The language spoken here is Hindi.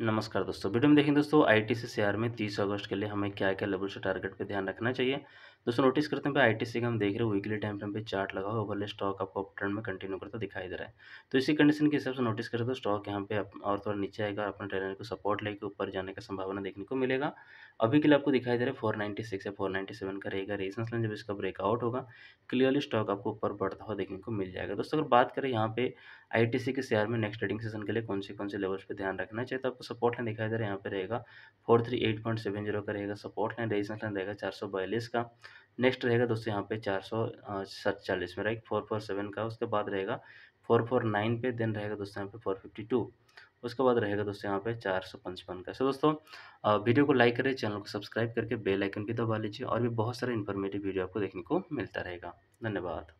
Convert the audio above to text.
नमस्कार दोस्तों वीडियो में देखें दोस्तों आईटीसी सीआर में 30 अगस्त के लिए हमें क्या क्या लेवल से टारगेट पे ध्यान रखना चाहिए दोस्तों नोटिस करते हैं पे आईटीसी का हम देख रहे हैं वीकली टाइम फ्रेम पे चार्ट लगा हुआ ओवरले स्टॉक आपको अप ट्रेंड में कंटिन्यू करता दिखाई दे रहा है तो इसी कंडीशन के हिसाब से नोटिस करें तो स्टॉक यहाँ पे और थोड़ा नीचे आएगा और अपने ट्रेनर को सपोर्ट लेकर ऊपर जाने का संभावना देखने को मिलेगा अभी के लिए आपको दिखाई दे रहा है फोर या फोर का रहेगा रीजनस लाइन जब इसका ब्रेकआउट होगा क्लियरली स्टॉक आपको ऊपर बढ़ता हुआ देखने को मिल जाएगा दोस्तों अगर बात करें यहाँ पे आई के शेयर में नेक्स्ट ट्रेडिंग सेशन के लिए कौन से कौन से लेवल्स पर ध्यान रखना चाहिए तो आपको सपोर्ट लाइन दिखाई दे रहा है यहाँ पे रहेगा four three eight point seven zero का रहेगा सपोर्ट लाइन रेजिस्टेंस लाइन रहेगा चार सौ बयालीस का नेक्स्ट रहेगा दोस्तों यहाँ पे चार सौ सतचालीस में रहेगा फोर फोर सेवन का उसके बाद रहेगा फोर फोर नाइन पे देन रहेगा दोस्तों यहाँ पे फोर फिफ्टी टू उसके बाद रहेगा दोस्तों यहाँ पे चार सौ पचपन का सो दोस्तों वीडियो को लाइक करें चैनल को सब्सक्राइब करके बेल आइकन भी दबा लीजिए और भी बहुत सारे इन्फॉर्मेटिव वीडियो आपको देखने को मिलता रहेगा धन्यवाद